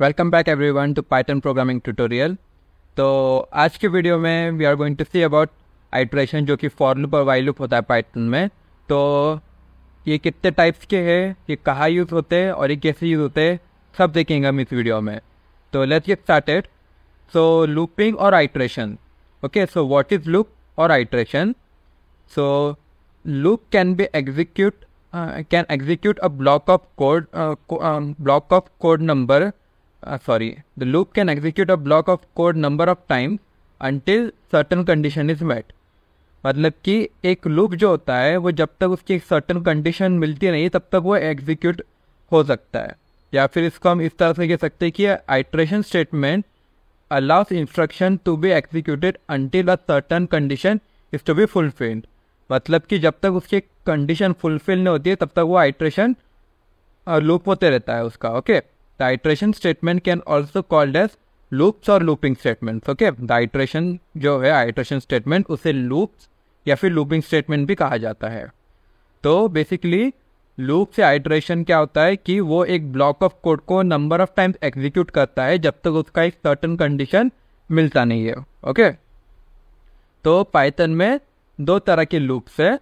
Welcome back everyone to Python programming tutorial तो आज के वीडियो में we are going to see about iteration जो कि फॉर लूप और वाई लूप होता है पाइथन में तो ये कितने टाइप्स के हैं ये कहाँ यूज़ होते हैं और ये कैसे यूज़ होते हैं सब देखेंगे हम इस वीडियो में तो let's get started so looping और iteration okay so what is loop और iteration so loop can be execute can execute a block of code block of code number uh, sorry, the loop can execute a block of code number of times until certain condition is met. मतलब कि एक loop जो होता है वो जब तक उसकी एक सर्टन कंडीशन मिलती नहीं तब तक वो एग्जीक्यूट हो सकता है या फिर इसको हम इस तरह से कह सकते हैं कि iteration statement allows instruction to be executed until a certain condition is to be fulfilled मतलब कि जब तक उसकी कंडीशन फुलफिल नहीं होती है तब तक वो आइट्रेशन लूप होते रहता है उसका okay okay? The iteration statement can also called as loops और looping statement okay the iteration जो है आइट्रेशन स्टेटमेंट उसे लूप्स या फिर लूपिंग स्टेटमेंट भी कहा जाता है तो बेसिकली लूप से आइट्रेशन क्या होता है कि वो एक ब्लॉक ऑफ कोड को नंबर ऑफ टाइम्स एग्जीक्यूट करता है जब तक उसका एक सर्टन कंडीशन मिलता नहीं है ओके तो पाइथन में दो तरह के लूप्स है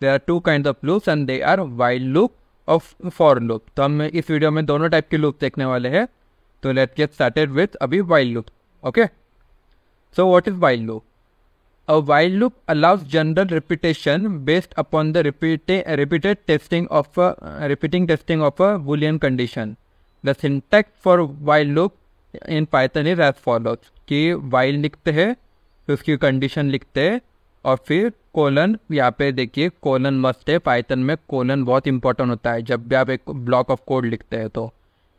there are two kind of loops and they are while loop of for loop तो हम इस वीडियो में दोनों टाइप के लूप देखने वाले हैं तो लेट गेट स्टार्टेड विथ अभी while loop okay so what is while loop a while loop allows general repetition based upon the repeated testing of repeating testing of a boolean condition the syntax for while loop in Python is as follows कि while लिखते हैं तो उसकी condition लिखते हैं और फिर colon यहाँ पे देखिए कोलन मस्ट है पाइथन में कोलन बहुत इंपॉर्टेंट होता है जब भी आप एक ब्लॉक ऑफ कोड लिखते हैं तो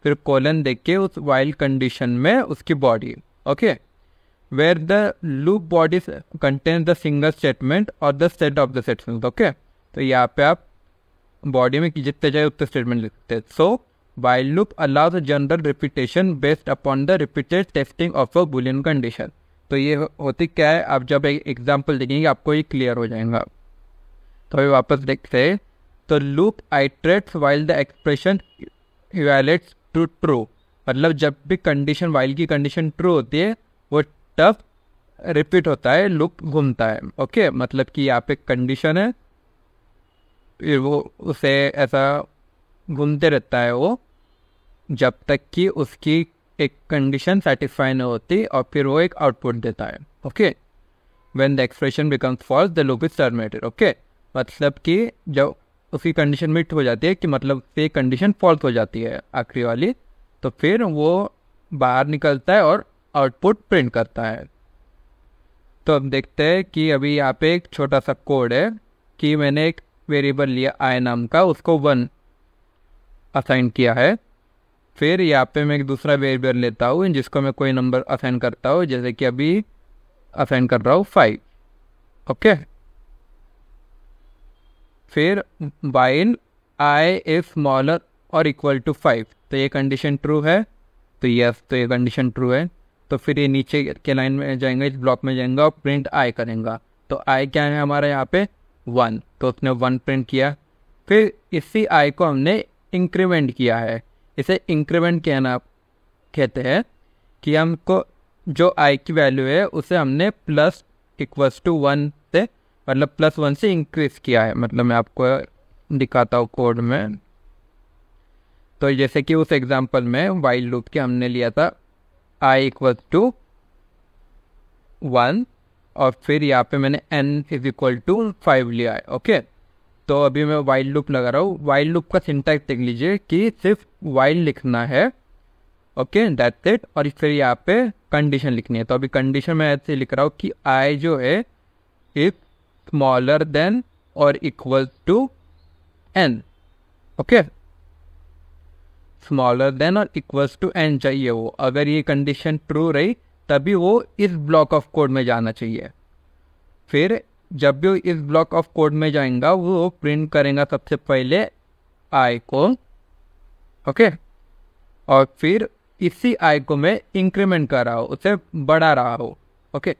फिर कोलन देख के उस वाइल्ड कंडीशन में उसकी body okay where the loop body contain the single statement और the set of the statement okay तो यहाँ पे आप बॉडी में जितने चाहे उतने स्टेटमेंट लिखते हैं so while loop allow the general repetition based upon the repeated testing of a boolean condition तो ये होती क्या है आप जब एक एग्जाम्पल देखेंगे आपको ये क्लियर हो जाएगा तो अभी वापस देखते हैं तो loop iterates while the expression evaluates to true मतलब जब भी कंडीशन वाइल की कंडीशन ट्रू होती है वो टफ रिपीट होता है लुक घूमता है ओके मतलब कि यहाँ पे कंडीशन है फिर वो उसे ऐसा घूमते रहता है वो जब तक कि उसकी एक कंडीशन सेटिस्फाई नहीं होती और फिर वो एक आउटपुट देता है okay when the expression becomes false the loop is terminated okay मतलब कि जब उसकी कंडीशन मिट हो जाती है कि मतलब से कंडीशन फॉल्स हो जाती है आखिरी वाली तो फिर वो बाहर निकलता है और आउटपुट प्रिंट करता है तो अब देखते हैं कि अभी यहाँ पे एक छोटा सा कोड है कि मैंने एक वेरिएबल लिया आई नाम का उसको वन असाइन किया है फिर यहाँ पे मैं एक दूसरा वेरिएबल लेता हूँ जिसको मैं कोई नंबर असाइन करता हूँ जैसे कि अभी असाइन कर रहा हूँ फाइव ओके फिर वाइल आई इज स्मॉलर और इक्वल टू फाइव तो ये कंडीशन ट्रू है तो यस तो ये कंडीशन ट्रू है तो फिर ये नीचे के लाइन में जाएंगे इस ब्लॉक में जाएंगे और प्रिंट आई करेंगे तो आई क्या है हमारा यहाँ पे वन तो उसने वन प्रिंट किया फिर इसी आई को हमने इंक्रीमेंट किया है इसे इंक्रीमेंट कहना कहते हैं कि हमको जो आई की वैल्यू है उसे हमने प्लस इक्वल्स टू वन से मतलब प्लस वन से इंक्रीज़ किया है मतलब मैं आपको दिखाता हूँ कोड में तो जैसे कि उस एग्जांपल में वाइल लूप के हमने लिया था आई इक्वल टू वन और फिर यहाँ पे मैंने N is equal to five लिया है ओके okay? तो अभी मैं वाइल्ड लूप लगा रहा हूँ वाइल्ड लूप का सिंटैक्स देख लीजिए कि सिर्फ वाइल्ड लिखना है ओके दैट्स इट और फिर यहाँ पे कंडीशन लिखनी है तो अभी कंडीशन मैं ऐसे लिख रहा हूँ कि आई जो है इफ स्मॉलर देन और equal to N okay smaller than और इक्वल्स टू एन चाहिए वो अगर ये कंडीशन ट्रू रही तभी वो इस ब्लॉक ऑफ कोड में जाना चाहिए फिर जब भी इस ब्लॉक ऑफ कोड में जाएगा वो प्रिंट करेगा सबसे पहले आई को ओके और फिर इसी आई को मैं इंक्रीमेंट कर रहा हूँ उसे बढ़ा रहा हूँ ओके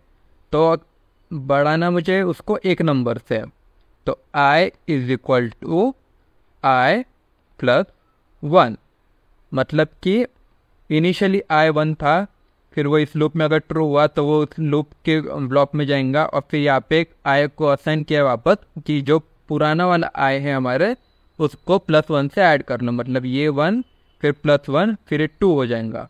तो बढ़ाना मुझे उसको एक नंबर से तो I is equal to I plus one मतलब कि इनिशियली आई वन था फिर वो इस लूप में अगर ट्रू हुआ तो वो उस लूप के ब्लॉक में जाएगा और फिर यहाँ पे आय को असाइन किया वापस कि जो पुराना वाला आय है हमारे उसको प्लस वन से ऐड करना मतलब ये वन फिर प्लस वन फिर टू हो जाएगा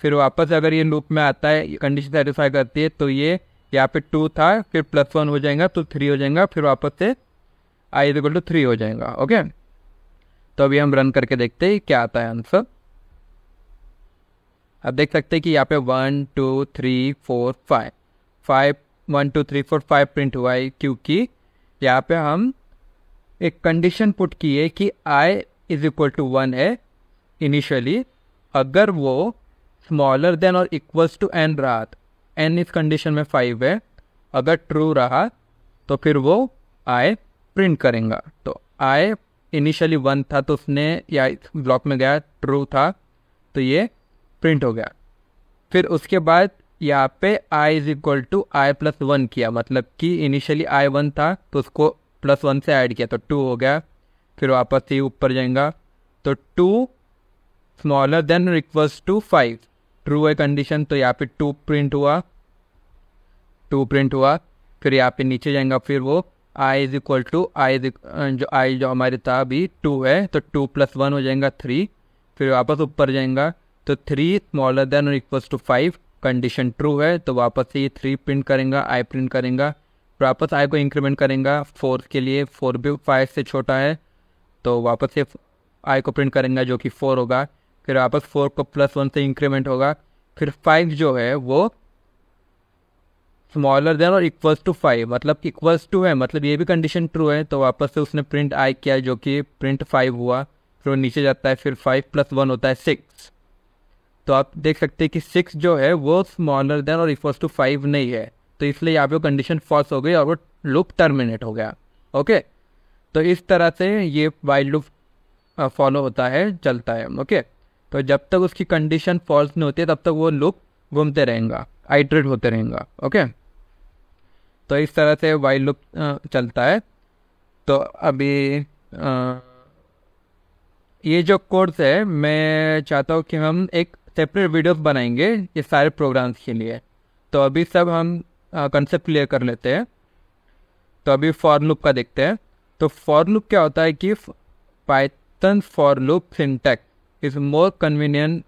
फिर वापस अगर ये लूप में आता है कंडीशन सेटिस्फाई करती है तो ये यहाँ पे टू था फिर प्लस वन हो जाएगा तो थ्री हो जाएगा फिर वापस से आई इक्वल टू थ्री हो जाएगा ओके तो अभी हम रन करके देखते हैं क्या आता है आंसर आप देख सकते हैं कि यहाँ पे one two three four five five one two three four five print हुआ है क्योंकि यहाँ पे हम एक कंडीशन पुट की है कि i is equal to one है इनिशियली अगर वो स्मॉलर देन और इक्वल्स टू एन रहा एन इस कंडीशन में फाइव है अगर ट्रू रहा तो फिर वो i प्रिंट करेंगे तो i इनिशियली वन था तो उसने या ब्लॉक में गया ट्रू था तो ये प्रिंट हो गया फिर उसके बाद यहाँ पे i is equal to I plus one किया मतलब कि इनिशियली आई वन था तो उसको प्लस वन से ऐड किया तो टू हो गया फिर वापस से ऊपर जाएगा तो टू स्मॉलर देन रिक्वेस्ट टू फाइव ट्रू है कंडीशन तो यहाँ पे टू प्रिंट हुआ टू प्रिंट हुआ फिर यहाँ पे नीचे जाएगा फिर वो i is equal to i जो आई जो हमारे था अभी टू है तो टू प्लस वन हो जाएगा थ्री फिर वापस ऊपर जाएगा तो थ्री स्मॉलर देन और equal to five condition true है तो वापस से ये थ्री प्रिंट करेंगे आई प्रिंट करेंगे फिर वापस आई को इंक्रीमेंट करेंगे फोर के लिए फोर भी फाइव से छोटा है तो वापस से आई को प्रिंट करेंगे जो कि फोर होगा फिर वापस फोर को प्लस वन से इंक्रीमेंट होगा फिर फाइव जो है वो स्मॉलर देन और इक्वल्स टू फाइव मतलब इक्वल्स टू है मतलब ये भी कंडीशन ट्रू है तो वापस से उसने प्रिंट आई किया जो कि प्रिंट फाइव हुआ फिर वो नीचे जाता है फिर फाइव प्लस वन होता है सिक्स तो आप देख सकते हैं कि सिक्स जो है वो स्मॉलर देन और इक्वल्स टू फाइव नहीं है तो इसलिए यहाँ पे कंडीशन फॉल्स हो गई और वो लूप टर्मिनेट हो गया ओके तो इस तरह से ये वाइल्ड लूप फॉलो होता है चलता है ओके तो जब तक उसकी कंडीशन फॉल्स नहीं होती है तब तक वो लूप घूमते रहेगा आइट्रेट होते रहेगा ओके तो इस तरह से वाइल्ड लूप चलता है तो अभी आ, ये जो कोर्स है मैं चाहता हूँ कि हम एक सेपरेट वीडियोस बनाएंगे ये सारे प्रोग्राम्स के लिए तो अभी सब हम कंसेप्ट क्लियर कर लेते हैं तो अभी फॉर लूप का देखते हैं तो फॉर लूप क्या होता है कि Python for loop syntax is more convenient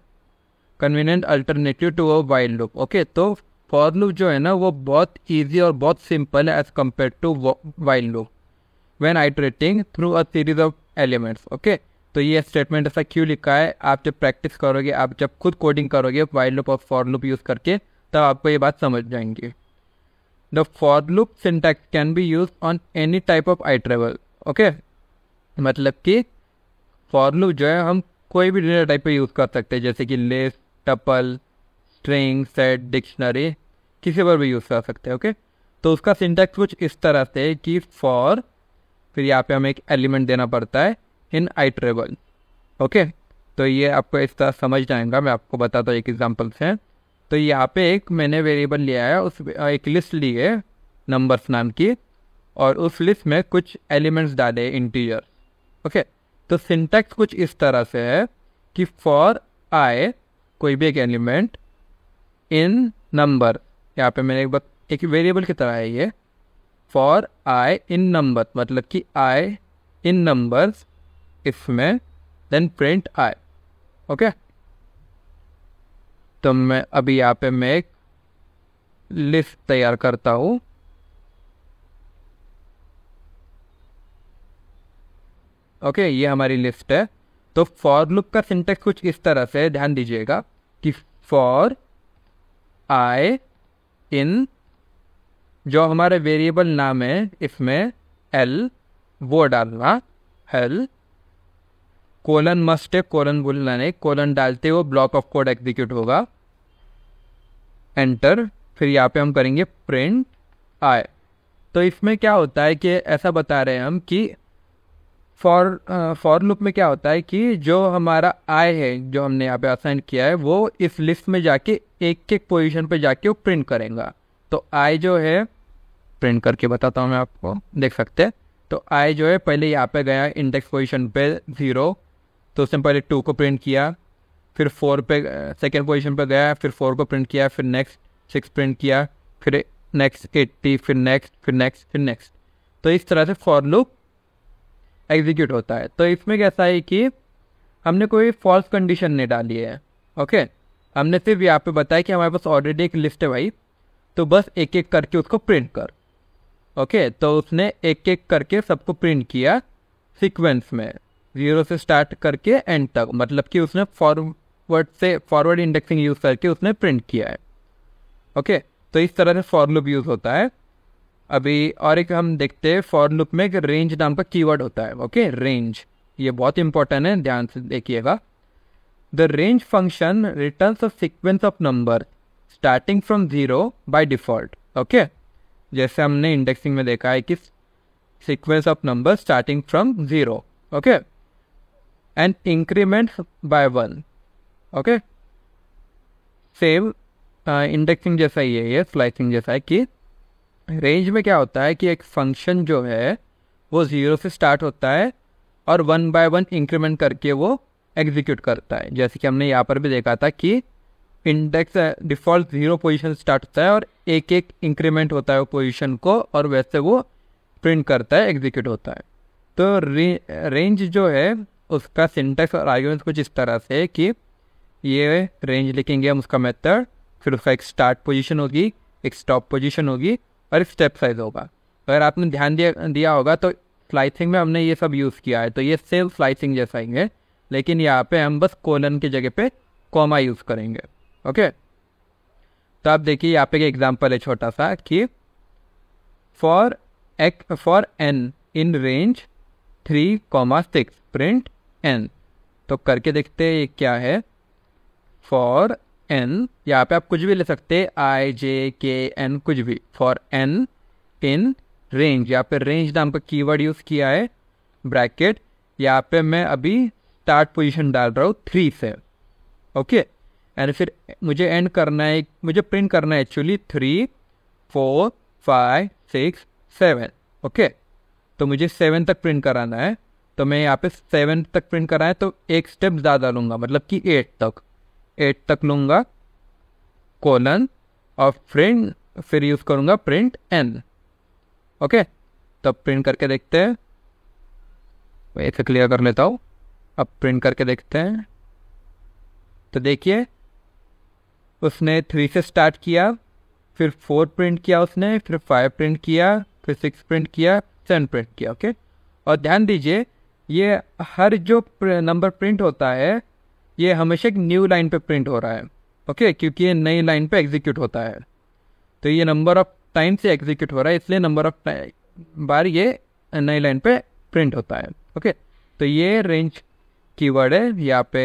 convenient alternative to a while loop okay तो फॉर लूप जो है ना वो बहुत ईजी और बहुत सिंपल है as compare to while loop when iterating through a series of elements okay तो ये स्टेटमेंट ऐसा क्यों लिखा है आप जब प्रैक्टिस करोगे आप जब खुद कोडिंग करोगे वाइल्ड लुप और फॉर लुप यूज़ करके तब आपको ये बात समझ जाएंगे the for loop syntax can be use on any type of iterable okay मतलब कि फॉर लुप जो है हम कोई भी डेटा टाइप पे यूज़ कर सकते हैं जैसे कि list tuple string set dictionary किसी पर भी यूज़ कर सकते हैं ओके तो उसका सिंटैक्स कुछ इस तरह से कि फॉर फिर यहाँ पे हमें एक एलिमेंट देना पड़ता है इन आई ट्रेवल ओके तो ये आपको इस तरह समझ जाएगा मैं आपको बताता हूँ एक एग्जाम्पल से तो यहाँ पे एक मैंने वेरिएबल लिया है उस एक लिस्ट ली है नंबर्स नाम की और उस लिस्ट में कुछ एलिमेंट्स डाले इंटीरियर ओके तो सिंटेक्स कुछ इस तरह से है कि फॉर आई कोई भी एक एलिमेंट इन नंबर यहाँ पे मैंने एक बात एक वेरिएबल की तरह है ये फॉर आई इन नंबर मतलब कि आई इन नंबर्स इफ में देन प्रिंट आई ओके तो मैं अभी यहाँ पे मैं एक लिस्ट तैयार करता हूँ ओके okay, ये हमारी लिस्ट है तो फॉर लुक का सिंटेक्स कुछ इस तरह से ध्यान दीजिएगा कि फॉर आई इन जो हमारे वेरिएबल नाम है इसमें एल वो डालना एल कोलन मस्ट है कोलन बोलना नहीं कोलन डालते हुए ब्लॉक ऑफ कोड एग्जीक्यूट होगा एंटर फिर यहाँ पे हम करेंगे प्रिंट आय तो इसमें क्या होता है कि ऐसा बता रहे हैं हम कि फॉर फॉर लुप में क्या होता है कि जो हमारा आय है जो हमने यहाँ पे असाइन किया है वो इस लिस्ट में जाके एक एक पोजीशन पे जाके वो प्रिंट करेगा तो आय जो है प्रिंट करके बताता हूँ मैं आपको देख सकते हैं तो आई जो है पहले यहाँ पे गया इंडेक्स पोजीशन पे ज़ीरो तो उसने पहले टू को प्रिंट किया फिर फोर पे सेकेंड पोजिशन पर गया फिर फोर को प्रिंट किया फिर नेक्स्ट सिक्स प्रिंट किया फिर नेक्स्ट एट्टी फिर नेक्स्ट फिर नेक्स्ट फिर नेक्स्ट तो इस तरह से फॉर लूप एग्जीक्यूट होता है तो इसमें कैसा है कि हमने कोई फॉल्स कंडीशन नहीं डाली है ओके हमने सिर्फ यहाँ पे बताया कि हमारे पास ऑलरेडी एक लिस्ट है भाई तो बस एक एक करके उसको प्रिंट कर ओके तो उसने एक एक करके सबको प्रिंट किया सिक्वेंस में जीरो से स्टार्ट करके एंड तक मतलब कि उसने फॉरवर्ड से फॉरवर्ड इंडेक्सिंग यूज़ करके उसने प्रिंट किया है ओके तो इस तरह से फॉर लुप यूज़ होता है अभी और एक हम देखते हैं फॉर लुप में एक रेंज नाम का कीवर्ड होता है ओके रेंज ये बहुत इंपॉर्टेंट है ध्यान से देखिएगा the range function return a sequence of number starting from zero by default okay जैसे हमने इंडेक्सिंग में देखा है कि sequence of number starting from zero okay and increment by one. Okay. Same indexing uh, जैसा ही है ये स्लाइसिंग जैसा है कि रेंज में क्या होता है कि एक फंक्शन जो है वो ज़ीरो से स्टार्ट होता है और वन बाय वन इंक्रीमेंट करके वो एग्जीक्यूट करता है जैसे कि हमने यहाँ पर भी देखा था कि index default zero position start होता है और एक एक इंक्रीमेंट होता है पोजिशन को और वैसे वो प्रिंट करता है एग्जीक्यूट होता है तो रे, रेंज जो है उसका सिंटेक्स और आर्ग्यूमेंट कुछ इस तरह से कि ये रेंज लिखेंगे हम उसका मेथड फिर उसका एक स्टार्ट पोजीशन होगी एक स्टॉप पोजीशन होगी और एक स्टेप साइज होगा तो अगर आपने ध्यान दिया दिया होगा तो स्लाइसिंग में हमने ये सब यूज़ किया है तो ये सेम स्लाइसिंग जैसा ही है लेकिन यहाँ पे हम बस कोलन की जगह पे कॉमा यूज़ करेंगे ओके तो आप देखिए यहाँ पे एक एग्जांपल है छोटा सा कि for x for n in range three comma six print n तो करके देखते हैं ये क्या है फॉर एन यहाँ पे आप कुछ भी ले सकते आई जे के एन कुछ भी फॉर एन इन रेंज यहाँ पे रेंज नाम का कीवर्ड यूज़ किया है ब्रैकेट यहाँ पे मैं अभी स्टार्ट पोजीशन डाल रहा हूँ थ्री से ओके एंड फिर मुझे एंड करना है मुझे प्रिंट करना है actually three four five six seven okay तो मुझे सेवन तक प्रिंट कराना है तो मैं यहाँ पे सेवन तक प्रिंट कराए तो एक स्टेप ज़्यादा लूँगा मतलब कि एट तक एट तक लूँगा कोलन और प्रिंट फिर यूज़ करूँगा प्रिंट एन ओके तो प्रिंट करके देखते हैं ऐसे क्लियर कर लेता हूँ अब प्रिंट करके देखते हैं तो देखिए उसने थ्री से स्टार्ट किया फिर फोर प्रिंट किया उसने फिर फाइव प्रिंट किया फिर सिक्स प्रिंट किया सेवन प्रिंट किया ओके और ध्यान दीजिए ये हर जो नंबर प्रिंट होता है ये हमेशा एक न्यू लाइन पे प्रिंट हो रहा है ओके क्योंकि ये नई लाइन पे एग्जीक्यूट होता है तो ये नंबर ऑफ टाइम से एग्जीक्यूट हो रहा है इसलिए नंबर ऑफ बार ये नई लाइन पे प्रिंट होता है ओके तो ये रेंज कीवर्ड है यहाँ पे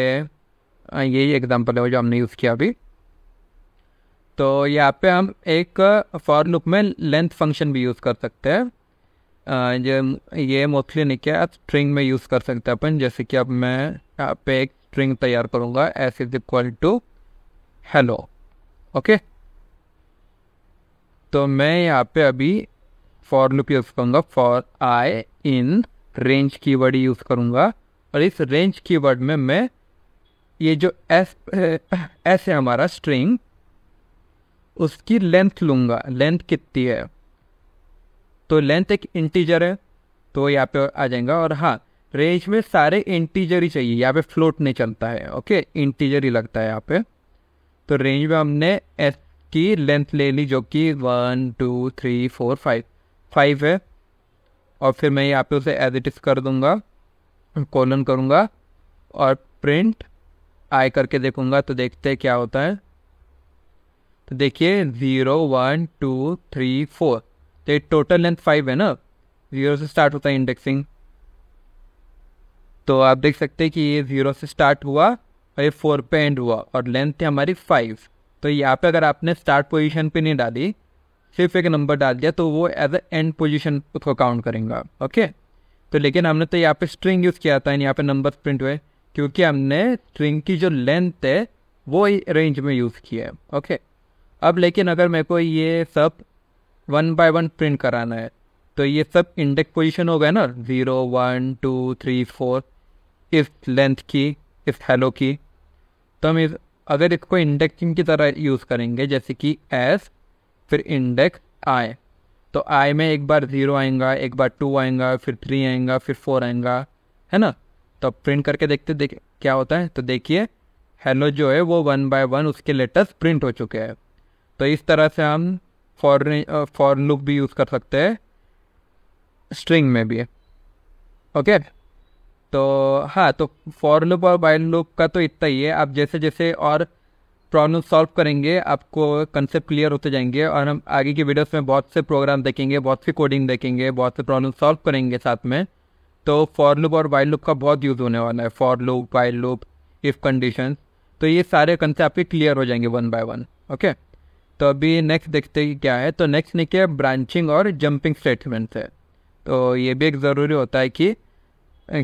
यही एग्जांपल है जो हमने यूज़ किया अभी तो यहाँ पे हम एक फॉर लुक में लेंथ फंक्शन भी यूज़ कर सकते हैं ये ये मोस्टली नहीं आप स्ट्रिंग में यूज़ कर सकते हैं अपन जैसे कि अब मैं यहाँ पे एक स्ट्रिंग तैयार करूँगा s is equal to hello okay तो मैं यहाँ पे अभी फॉर लुप यूज़ करूँगा for i in range keyword use करूँगा और इस रेंज कीवर्ड में मैं ये जो एस एस है हमारा स्ट्रिंग उसकी लेंथ लूँगा लेंथ कितनी है तो लेंथ एक इंटीजर है तो यहाँ पे आ जाएगा और हाँ रेंज में सारे इंटीजर ही चाहिए यहाँ पे फ्लोट नहीं चलता है ओके इंटीजर ही लगता है यहाँ पे तो रेंज में हमने एस की लेंथ ले ली जो कि one two three four five five है और फिर मैं यहाँ पे उसे एडिटिस कर दूँगा कॉलन करूँगा और प्रिंट आई करके देखूँगा तो देखते हैं क्या होता है तो देखिए zero one two three four तो टोटल लेंथ फाइव है ना ज़ीरो से स्टार्ट होता है इंडेक्सिंग तो आप देख सकते हैं कि ये ज़ीरो से स्टार्ट हुआ और ये फोर पे एंड हुआ और लेंथ थी हमारी फाइव तो यहाँ पे अगर आपने स्टार्ट पोजीशन पे नहीं डाली सिर्फ एक नंबर डाल दिया तो वो एज अ एंड पोजीशन उसको काउंट करेंगे ओके तो लेकिन हमने तो यहाँ पे स्ट्रिंग यूज़ किया था यहाँ पे नंबर प्रिंट हुए क्योंकि हमने स्ट्रिंग की जो लेंथ है वो रेंज में यूज़ किया है ओके अब लेकिन अगर मेरे को ये सब वन बाय वन प्रिंट कराना है तो ये सब इंडेक्स पोजीशन हो गए ना zero one two three four इस लेंथ की इस हेलो की तो हम इस अगर इसको इंडेक्सिंग की तरह यूज़ करेंगे जैसे कि एस फिर इंडेक्स आई तो आई में एक बार ज़ीरो आएगा एक बार टू आएगा फिर थ्री आएगा फिर फोर आएगा है ना तो प्रिंट करके देखते देख क्या होता है तो देखिए हेलो जो है वो वन बाय वन उसके लेटेस्ट प्रिंट हो चुके हैं तो इस तरह से हम फॉर लुक uh, भी यूज़ कर सकते हैं स्ट्रिंग में भी ओके तो हाँ तो फॉर लुप और बाइल लुप का तो इतना ही है आप जैसे जैसे और प्रॉब्लम सॉल्व करेंगे आपको कंसेप्ट क्लियर होते जाएंगे और हम आगे की वीडियोस में बहुत से प्रोग्राम देखेंगे बहुत सी कोडिंग देखेंगे बहुत से प्रॉब्लम सॉल्व करेंगे साथ में तो फॉर लुप और बाइल लुप का बहुत यूज़ होने वाला है for loop while loop if condition तो ये सारे कंसेप्ट आपके क्लियर हो जाएंगे वन बाय वन ओके तो अभी नेक्स्ट देखते हैं क्या है तो नेक्स्ट देखिए ब्रांचिंग और जंपिंग स्टेटमेंट है तो ये भी एक ज़रूरी होता है कि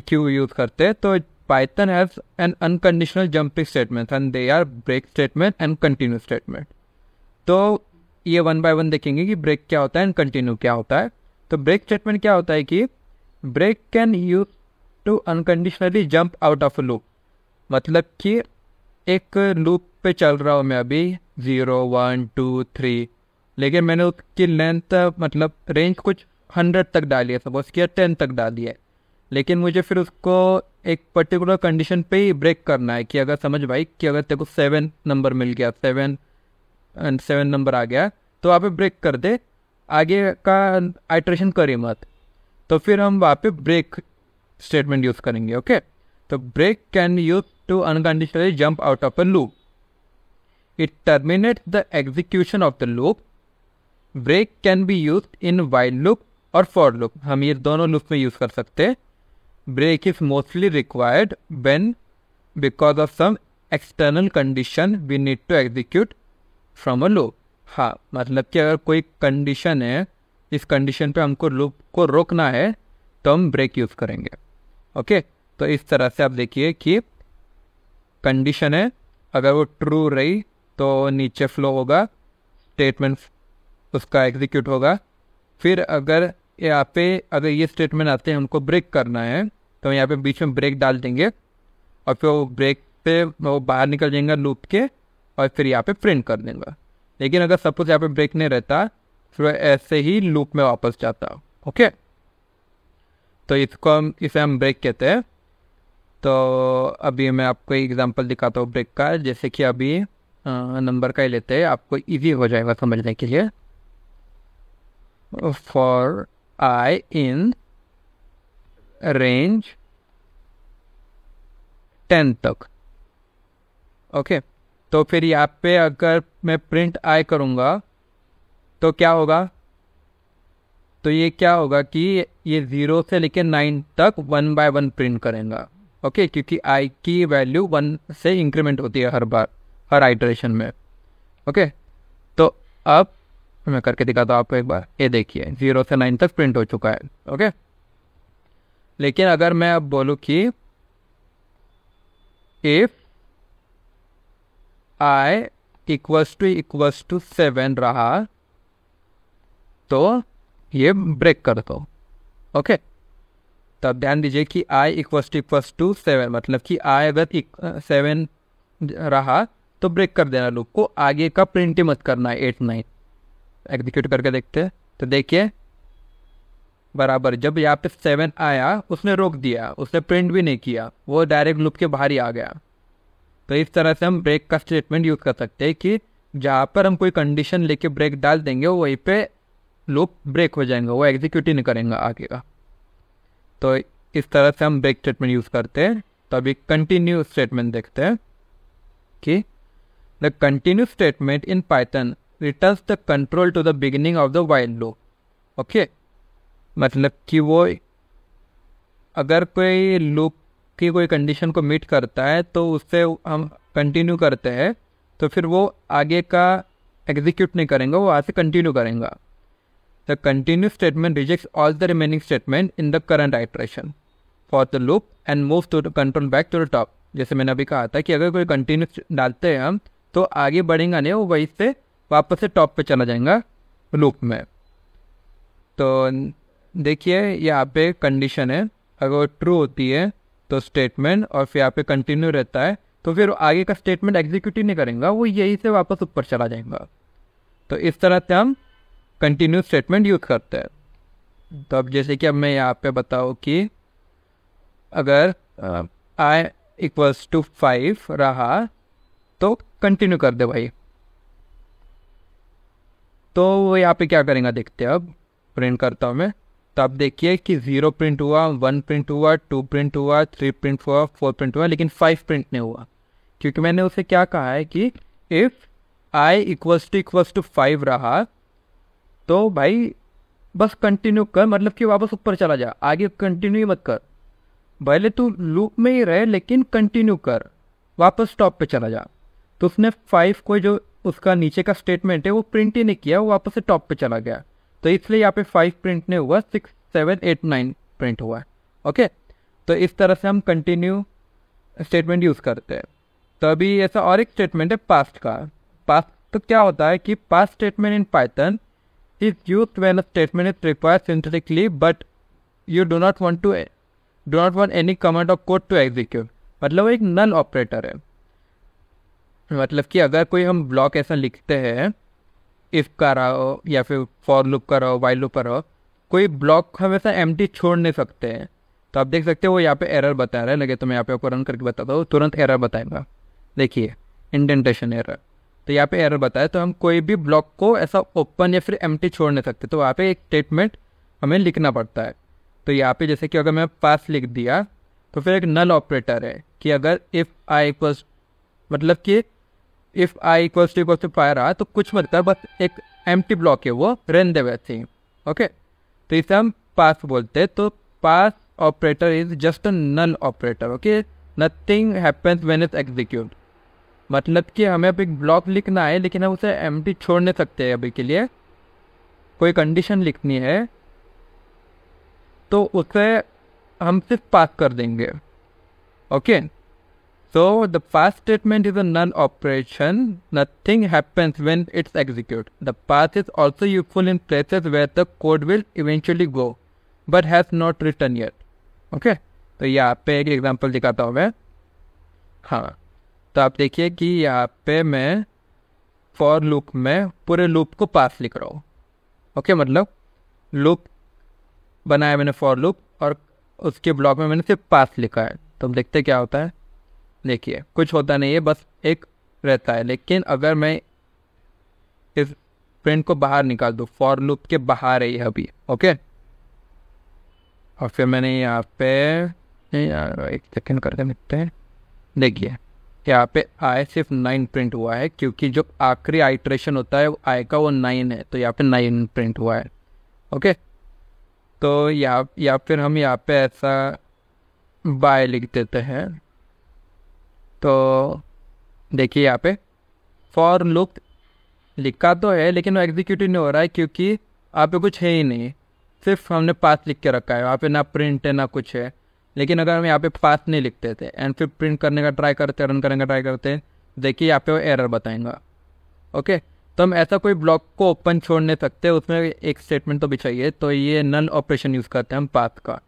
क्यों यूज़ करते हैं तो Python has an unconditional jumping statement and they are break statement and continue statement तो ये वन बाय वन देखेंगे कि ब्रेक क्या होता है एंड कंटिन्यू क्या होता है तो ब्रेक स्टेटमेंट क्या होता है कि break can use to unconditionally jump out of loop मतलब कि एक लूप पे चल रहा हूँ मैं अभी ज़ीरो वन टू थ्री लेकिन मैंने उसकी लेंथ मतलब रेंज कुछ हंड्रेड तक डाली है सपोज किया टेन तक डाली है लेकिन मुझे फिर उसको एक पर्टिकुलर कंडीशन पे ही ब्रेक करना है कि अगर समझ भाई कि अगर तेरे को सेवन नंबर मिल गया सेवन एंड सेवन नंबर आ गया तो आप ब्रेक कर दे आगे का आइट्रेशन करी मत तो फिर हम वहाँ पे ब्रेक स्टेटमेंट यूज़ करेंगे ओके तो break can use to unconditionally jump out of a loop. It terminates the execution of the loop. Break can be used in while loop or for loop. हम ये दोनों loop में use कर सकते हैं break is mostly required when because of some external condition we need to execute from a loop हाँ मतलब कि अगर कोई कंडीशन है इस कंडीशन पे हमको लूप को रोकना है तो हम ब्रेक यूज़ करेंगे ओके तो इस तरह से आप देखिए कि कंडीशन है अगर वो ट्रू रही तो नीचे फ्लो होगा स्टेटमेंट उसका एग्जीक्यूट होगा फिर अगर यहाँ पे अगर ये स्टेटमेंट आते हैं उनको ब्रेक करना है तो यहाँ पे बीच में ब्रेक डाल देंगे और फिर वो ब्रेक पे वो बाहर निकल जाएंगे लूप के और फिर यहाँ पे प्रिंट कर देंगे लेकिन अगर सपोज यहाँ पे ब्रेक नहीं रहता फिर तो ऐसे ही लूप में वापस जाता ओके तो इसको हम इसे हम ब्रेक कहते हैं तो अभी मैं आपको एग्जांपल दिखाता हूँ ब्रेक का जैसे कि अभी नंबर का ही लेते हैं आपको इजी हो जाएगा समझने के लिए for i in range ten तक ओके तो फिर यहाँ पे अगर मैं प्रिंट आई करूँगा तो क्या होगा तो ये क्या होगा कि ये ज़ीरो से लेकर नाइन तक वन बाय वन प्रिंट करेगा ओके okay, क्योंकि आई की वैल्यू वन से इंक्रीमेंट होती है हर बार हर आइट्रेशन में ओके okay? तो अब मैं करके दिखाता हूँ आपको एक बार ये देखिए ज़ीरो से नाइन तक प्रिंट हो चुका है ओके okay? लेकिन अगर मैं अब बोलूँ कि if i equals to equals to seven रहा तो ये ब्रेक कर दो ओके okay? तो आप ध्यान दीजिए कि i equals to equals to seven मतलब कि आई अगर सेवन रहा तो ब्रेक कर देना लूप को आगे का प्रिंट ही मत करना है एट नाइन एग्जीक्यूट करके देखते हैं तो देखिए बराबर जब यहाँ पे सेवन आया उसने रोक दिया उसने प्रिंट भी नहीं किया वो डायरेक्ट लूप के बाहर ही आ गया तो इस तरह से हम ब्रेक का स्टेटमेंट यूज़ कर सकते हैं कि जहाँ पर हम कोई कंडीशन लेके ब्रेक डाल देंगे वहीं पे लूप ब्रेक हो जाएंगे वो एग्जीक्यूट ही नहीं करेंगे आगे का तो इस तरह से हम ब्रेक स्टेटमेंट यूज़ करते हैं तो अभी कंटिन्यू स्टेटमेंट देखते हैं कि the continue statement in Python return the control to the beginning of the while loop okay मतलब कि वो अगर कोई लूप की कोई कंडीशन को मीट करता है तो उससे हम कंटिन्यू करते हैं तो फिर वो आगे का एग्जीक्यूट नहीं करेंगे वो वहाँ से कंटिन्यू करेंगे The continuous statement rejects all the remaining statement in the current iteration for the and and to the control back to the top जैसे मैंने अभी कहा था कि अगर कोई कंटिन्यू डालते हैं हम तो आगे बढ़ेगा नहीं वो वहीं से वापस से टॉप पे चला जाएगा लूप में तो देखिए यहाँ पे कंडीशन है अगर वो ट्रू होती है तो स्टेटमेंट और फिर यहाँ पे कंटिन्यू रहता है तो फिर आगे का स्टेटमेंट एग्जीक्यूटिव नहीं करेंगे वो यहीं से वापस ऊपर चला जाएगा तो इस तरह से हम कंटिन्यू स्टेटमेंट यूज़ करते हैं तो अब जैसे कि अब मैं यहाँ पे बताऊँ कि अगर आई इक्वल्स टू फाइव रहा तो कंटिन्यू कर दे भाई तो वो यहाँ पे क्या करेंगे देखते हैं अब प्रिंट करता हूँ मैं तो आप देखिए कि ज़ीरो प्रिंट हुआ वन प्रिंट हुआ टू प्रिंट हुआ थ्री प्रिंट हुआ फोर प्रिंट हुआ लेकिन फाइव प्रिंट नहीं हुआ क्योंकि मैंने उसे क्या कहा है कि if i equals to equals to five रहा तो भाई बस कंटिन्यू कर मतलब कि वापस ऊपर चला जा आगे कंटिन्यू मत कर पहले तू लूप में ही रहे लेकिन कंटिन्यू कर वापस टॉप पे चला जा तो उसने फाइव को जो उसका नीचे का स्टेटमेंट है वो प्रिंट ही नहीं किया वो वापस से टॉप पे चला गया तो इसलिए यहाँ पे फाइव प्रिंट नहीं हुआ six seven eight nine print हुआ ओके तो इस तरह से हम कंटिन्यू स्टेटमेंट यूज़ करते हैं तो अभी ऐसा और एक स्टेटमेंट है पास्ट का पास्ट तो क्या होता है कि pass statement in Python is used when a statement is required synthetically but you do not want to do not want any command or code to execute मतलब एक null operator है मतलब कि अगर कोई हम block ऐसा लिखते हैं if का रहो या फिर for loop का रहो while loop का रहो कोई block हमेशा empty छोड़ नहीं सकते हैं तो आप देख सकते हो वो यहाँ पे एरर बता रहा है लगे तो मैं यहाँ पे आपको रन करके बताता हूँ तुरंत एरर बताएगा देखिए इंडेंटेशन एरर तो यहाँ पे एरर बताए तो हम कोई भी ब्लॉक को ऐसा ओपन या फिर एम छोड़ नहीं सकते तो वहाँ पे एक स्टेटमेंट हमें लिखना पड़ता है तो यहाँ पे जैसे कि अगर मैं पास लिख दिया तो फिर एक नल ऑपरेटर है कि अगर इफ़ आई इक्वल्स मतलब कि if i equals to equals to पाया तो कुछ मत कर बस एक एम ब्लॉक है वो रन दे वैसे ओके तो इसे हम पास बोलते हैं तो pass operator is just a null operator okay nothing happens when is execute मतलब कि हमें अब एक ब्लॉक लिखना है लेकिन हम उसे एम छोड़ नहीं सकते अभी के लिए कोई कंडीशन लिखनी है तो उसे हम सिर्फ पास कर देंगे okay so the pass statement is a non operation nothing happens when it's execute the pass is also useful in places where the code will eventually go but has not return yet okay तो यहाँ पे एक example दिखाता हूँ मैं हाँ तो आप देखिए कि यहाँ पे मैं फॉर लूप में पूरे लूप को पास लिख रहा हूँ ओके मतलब लूप बनाया मैंने फॉर लूप और उसके ब्लॉक में मैंने सिर्फ पास लिखा है तो हम देखते क्या होता है देखिए कुछ होता नहीं है बस एक रहता है लेकिन अगर मैं इस प्रिंट को बाहर निकाल दूँ फॉर लूप के बाहर है अभी ओके और फिर मैंने यहाँ पे यार एक सेकेंड करके लिखते हैं देखिए यहाँ पे आई सिर्फ नाइन प्रिंट हुआ है क्योंकि जो आखिरी आइट्रेशन होता है आई का वो नाइन है तो यहाँ पे नाइन प्रिंट हुआ है ओके तो या या फिर हम यहाँ पे ऐसा बाय लिख देते हैं तो देखिए यहाँ पे फॉर लुक लिखा तो है लेकिन वो एग्जीक्यूटिव नहीं हो रहा है क्योंकि यहाँ पे कुछ है ही नहीं सिर्फ हमने पास लिख के रखा है वहाँ पे ना प्रिंट है ना कुछ है लेकिन अगर हम यहाँ पे पाथ नहीं लिखते थे एंड फिर प्रिंट करने का ट्राई करते रन करने का ट्राई करते देखिए यहाँ पे वो एरर बताएंगा ओके तो हम ऐसा कोई ब्लॉक को ओपन छोड़ नहीं सकते उसमें एक स्टेटमेंट तो भी चाहिए तो ये नल ऑपरेशन यूज़ करते हैं हम पाथ का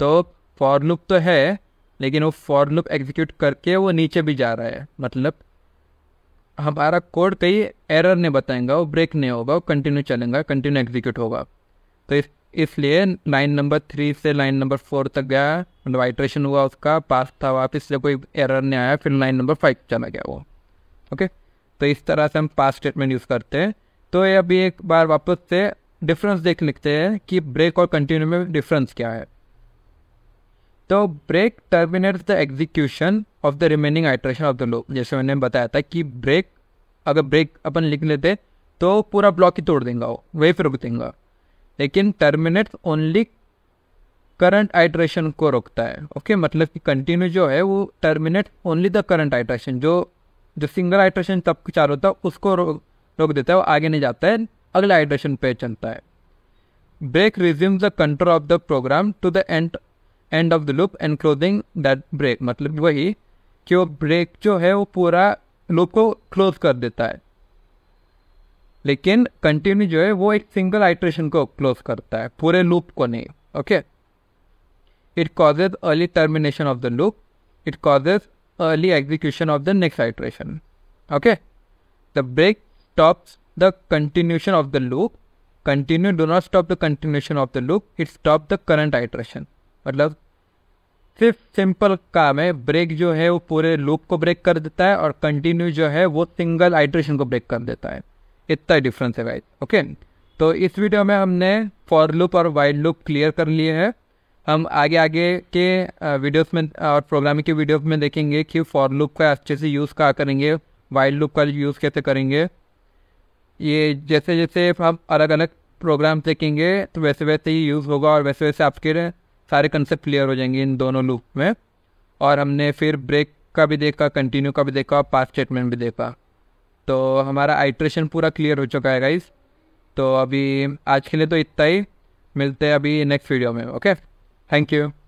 तो फॉर लुप तो है लेकिन वो फॉर लुप एग्जीक्यूट करके वो नीचे भी जा रहा है मतलब हमारा कोड कहीं एरर नहीं बताएंगा वो ब्रेक नहीं होगा वो कंटिन्यू चलेगा कंटिन्यू एग्जीक्यूट होगा तो इस इसलिए लाइन नंबर थ्री से लाइन नंबर फोर तक गया मतलब आइट्रेशन हुआ उसका पास था वापस से कोई एरर नहीं आया फिर लाइन नंबर फाइव चला गया वो ओके तो इस तरह से हम पास स्टेटमेंट यूज़ करते हैं तो ये अभी एक बार वापस से डिफरेंस देख लिखते हैं कि ब्रेक और कंटिन्यू में डिफरेंस क्या है तो break terminates the execution of the remaining iteration of the loop जैसे मैंने बताया था कि ब्रेक अगर ब्रेक अपन लिख लेते तो पूरा ब्लॉक ही तोड़ देंगे वो वही फिर रुक देंगे लेकिन टर्मिनेट ओनली करंट आइट्रेशन को रोकता है ओके okay? मतलब कि कंटिन्यू जो है वो terminate only the current iteration जो जो सिंगल आइट्रेशन तब चार होता है उसको रो, रोक देता है वो आगे नहीं जाता है अगला आइट्रेशन पे चलता है break resume the control of the program to the end end of the loop and closing that break मतलब वही कि वो ब्रेक जो है वो पूरा लूप को क्लोज कर देता है लेकिन कंटिन्यू जो है वो एक सिंगल आइट्रेशन को क्लोज करता है पूरे लूप को नहीं okay it causes early termination of the loop it causes early execution of the next iteration okay the break stop the continuation of the loop continue do not stop the continuation of the loop it stop the current iteration मतलब सिर्फ simple काम है break जो है वो पूरे loop को break कर देता है और कंटिन्यू जो है वो सिंगल आइट्रेशन को ब्रेक कर देता है इतना डिफरेंस है वाइज ओके तो इस वीडियो में हमने फॉर लुप और वाइल्ड लुप क्लियर कर लिए हैं हम आगे आगे के वीडियोस में और प्रोग्रामिंग के वीडियोस में देखेंगे कि फॉर लुप का अच्छे से यूज़ कहाँ करेंगे वाइल्ड लुप का यूज़ कैसे करेंगे ये जैसे जैसे हम अलग अलग प्रोग्राम देखेंगे तो वैसे वैसे ही यूज़ होगा और वैसे वैसे आपके सारे कंसेप्ट क्लियर हो जाएंगे इन दोनों लूप में और हमने फिर ब्रेक का भी देखा कंटिन्यू का भी देखा पास स्टेटमेंट भी देखा तो हमारा आइट्रेशन पूरा क्लियर हो चुका है गाइज तो अभी आज के लिए तो इतना ही मिलते हैं अभी नेक्स्ट वीडियो में ओके थैंक यू